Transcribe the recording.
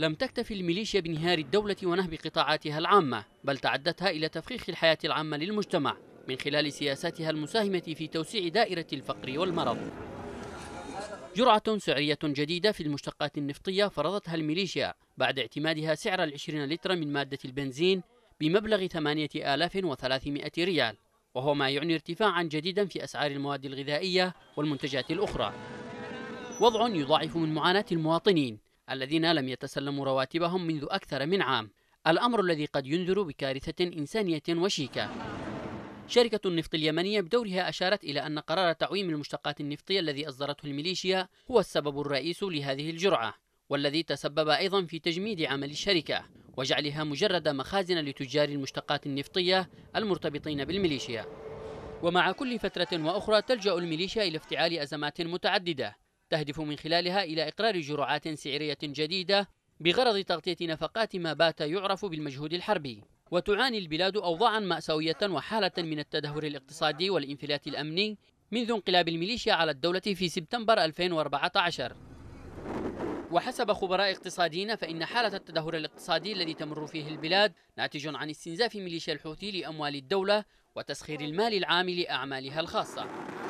لم تكتف الميليشيا بانهيار الدولة ونهب قطاعاتها العامة بل تعدتها إلى تفخيخ الحياة العامة للمجتمع من خلال سياساتها المساهمة في توسيع دائرة الفقر والمرض جرعة سعرية جديدة في المشتقات النفطية فرضتها الميليشيا بعد اعتمادها سعر العشرين لترا من مادة البنزين بمبلغ 8300 ريال وهو ما يعني ارتفاعا جديدا في أسعار المواد الغذائية والمنتجات الأخرى وضع يضاعف من معاناة المواطنين الذين لم يتسلموا رواتبهم منذ أكثر من عام الأمر الذي قد ينذر بكارثة إنسانية وشيكة شركة النفط اليمنية بدورها أشارت إلى أن قرار تعويم المشتقات النفطية الذي أصدرته الميليشيا هو السبب الرئيس لهذه الجرعة والذي تسبب أيضا في تجميد عمل الشركة وجعلها مجرد مخازن لتجار المشتقات النفطية المرتبطين بالميليشيا ومع كل فترة وأخرى تلجأ الميليشيا إلى افتعال أزمات متعددة تهدف من خلالها إلى إقرار جرعات سعرية جديدة بغرض تغطية نفقات ما بات يعرف بالمجهود الحربي وتعاني البلاد أوضاعا مأساوية وحالة من التدهور الاقتصادي والانفلات الأمني منذ انقلاب الميليشيا على الدولة في سبتمبر 2014 وحسب خبراء اقتصاديين فإن حالة التدهور الاقتصادي الذي تمر فيه البلاد ناتج عن استنزاف ميليشيا الحوثي لأموال الدولة وتسخير المال العام لأعمالها الخاصة